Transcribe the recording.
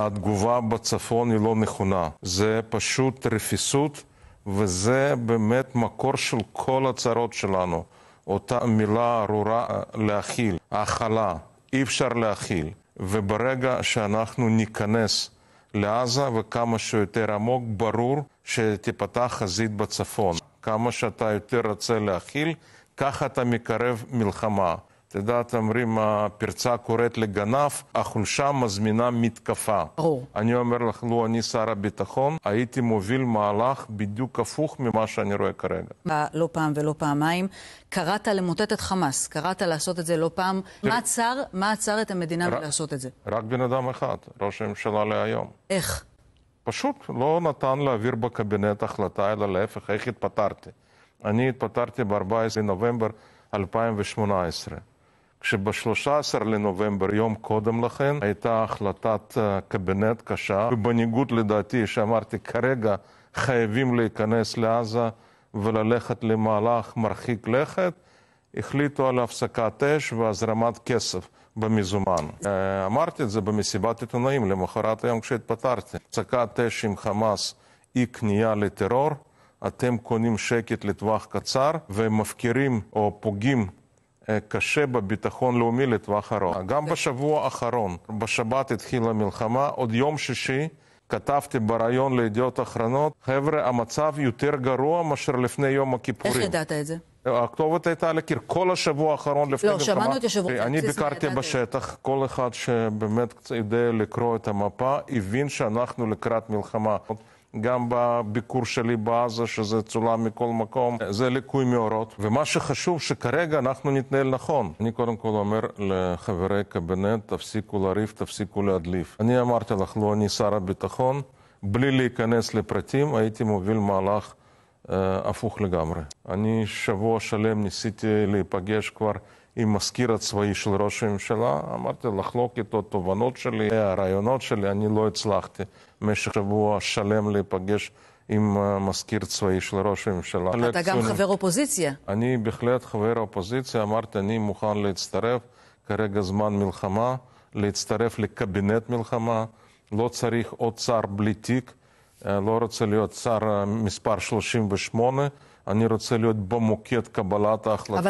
התגובה בצפון היא לא נכונה. זה פשוט רפיסות, וזה באמת מקור של כל הצרות שלנו. אותה מילה ארורה אה, להכיל, האכלה, אי אפשר להכיל. וברגע שאנחנו ניכנס לעזה וכמה שיותר עמוק, ברור שתיפתח חזית בצפון. כמה שאתה יותר רוצה להכיל, ככה אתה מקרב מלחמה. אתה יודע, אומרים, הפרצה קוראת לגנב, החולשה מזמינה מתקפה. ברור. אני אומר לך, לו אני שר הביטחון, הייתי מוביל מהלך בדיוק הפוך ממה שאני רואה כרגע. לא פעם ולא פעמיים. קראת למוטט את חמאס, קראת לעשות את זה לא פעם. מה עצר, מה עצר את המדינה מלעשות את זה? רק בן אדם אחד, ראש הממשלה להיום. איך? פשוט לא נתן להעביר בקבינט החלטה, אלא להפך, איך התפטרתי. אני התפטרתי ב-14 בנובמבר 2018. שב-13 לנובמבר, יום קודם לכן, הייתה החלטת אה, קבינט קשה, ובניגוד לדעתי שאמרתי כרגע חייבים להיכנס לעזה וללכת למהלך מרחיק לכת, החליטו על הפסקת אש והזרמת כסף במזומן. אה, אמרתי את זה במסיבת עיתונאים למחרת היום כשהתפטרתי. הפסקת אש עם חמאס היא כניעה לטרור, אתם קונים שקט לטווח קצר ומפקירים או פוגעים אה, קשה בביטחון לאומי לטווח ארוך. נכון. גם בשבוע האחרון, בשבת התחילה המלחמה, עוד יום שישי כתבתי בריאיון לידיעות אחרונות, חבר'ה, המצב יותר גרוע מאשר לפני יום הכיפורים. איך ידעת את זה? הכתובת הייתה על הקיר כל השבוע האחרון לפני לא, מלחמה. לא, שמענו את יושב ראש אני ביקרתי בשטח, כל אחד שבאמת יודע לקרוא את המפה, הבין שאנחנו לקראת מלחמה. גם בביקור שלי בעזה, שזה צולם מכל מקום, זה ליקוי מאורות. ומה שחשוב, שכרגע אנחנו נתנהל נכון. אני קודם כל אומר לחברי קבינט, תפסיקו לריב, תפסיקו להדליף. אני אמרתי לך, לו לא, אני שר הביטחון, בלי להיכנס לפרטים, הייתי מוביל מהלך... אה, הפוך לגמרי. אני שבוע שלם ניסיתי להיפגש כבר עם מזכיר הצבאי של ראש הממשלה, אמרתי לחלוק איתו תובנות שלי, הרעיונות שלי, אני לא הצלחתי במשך שבוע שלם להיפגש עם אה, מזכיר צבאי של ראש הממשלה. אתה גם קצונים. חבר אופוזיציה. אני בהחלט חבר אופוזיציה, אמרתי, אני מוכן להצטרף, כרגע זמן מלחמה, להצטרף לקבינט מלחמה, לא צריך עוד שר בלי תיק. לא רוצה להיות שר מספר 38, אני רוצה להיות במוקד קבלת ההחלטות. אבל...